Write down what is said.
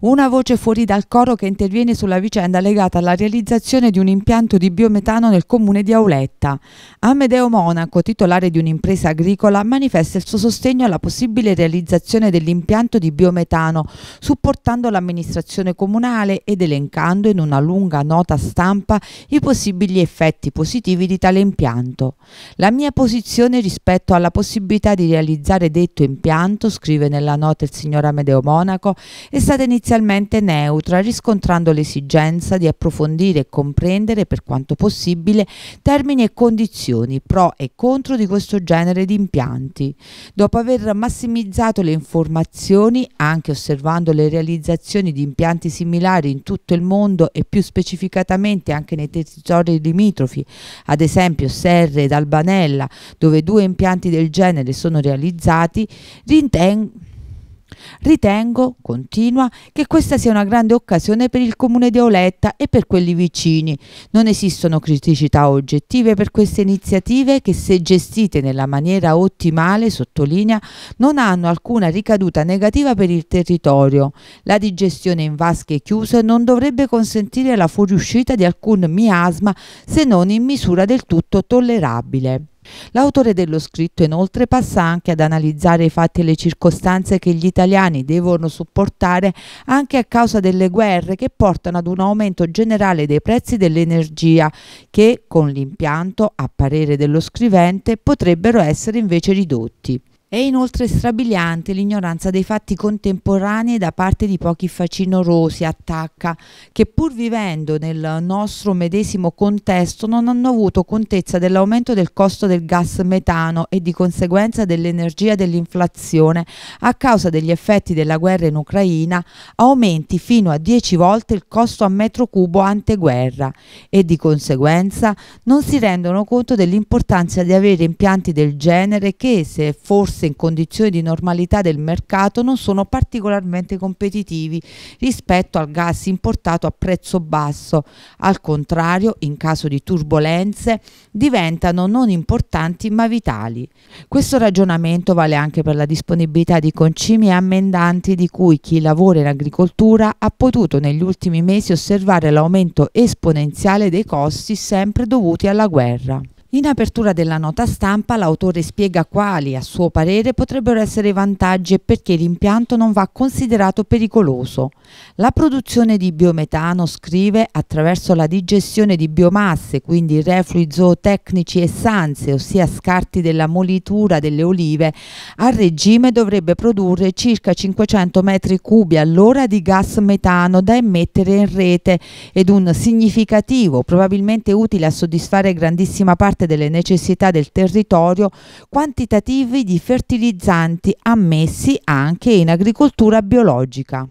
Una voce fuori dal coro che interviene sulla vicenda legata alla realizzazione di un impianto di biometano nel comune di Auletta. Amedeo Monaco, titolare di un'impresa agricola, manifesta il suo sostegno alla possibile realizzazione dell'impianto di biometano, supportando l'amministrazione comunale ed elencando in una lunga nota stampa i possibili effetti positivi di tale impianto. La mia posizione rispetto alla possibilità di realizzare detto impianto, scrive nella nota il signor Amedeo Monaco, è stata iniziata parzialmente neutra, riscontrando l'esigenza di approfondire e comprendere per quanto possibile termini e condizioni, pro e contro di questo genere di impianti. Dopo aver massimizzato le informazioni, anche osservando le realizzazioni di impianti similari in tutto il mondo e più specificatamente anche nei territori limitrofi, ad esempio Serre ed Albanella, dove due impianti del genere sono realizzati, ritengo Ritengo, continua, che questa sia una grande occasione per il comune di Auletta e per quelli vicini. Non esistono criticità oggettive per queste iniziative che se gestite nella maniera ottimale, sottolinea, non hanno alcuna ricaduta negativa per il territorio. La digestione in vasche chiuse non dovrebbe consentire la fuoriuscita di alcun miasma se non in misura del tutto tollerabile. L'autore dello scritto inoltre passa anche ad analizzare i fatti e le circostanze che gli italiani devono supportare anche a causa delle guerre che portano ad un aumento generale dei prezzi dell'energia che con l'impianto, a parere dello scrivente, potrebbero essere invece ridotti. È inoltre strabiliante l'ignoranza dei fatti contemporanei da parte di pochi facinorosi attacca, che pur vivendo nel nostro medesimo contesto non hanno avuto contezza dell'aumento del costo del gas metano e di conseguenza dell'energia dell'inflazione a causa degli effetti della guerra in Ucraina, aumenti fino a 10 volte il costo a metro cubo anteguerra e di conseguenza non si rendono conto dell'importanza di avere impianti del genere che se forse messe in condizioni di normalità del mercato non sono particolarmente competitivi rispetto al gas importato a prezzo basso. Al contrario, in caso di turbolenze, diventano non importanti ma vitali. Questo ragionamento vale anche per la disponibilità di concimi e ammendanti di cui chi lavora in agricoltura ha potuto negli ultimi mesi osservare l'aumento esponenziale dei costi sempre dovuti alla guerra. In apertura della nota stampa l'autore spiega quali, a suo parere, potrebbero essere i vantaggi e perché l'impianto non va considerato pericoloso. La produzione di biometano, scrive, attraverso la digestione di biomasse, quindi reflui zootecnici e sanze, ossia scarti della molitura delle olive, a regime dovrebbe produrre circa 500 metri cubi all'ora di gas metano da emettere in rete ed un significativo, probabilmente utile a soddisfare grandissima parte parte delle necessità del territorio quantitativi di fertilizzanti ammessi anche in agricoltura biologica.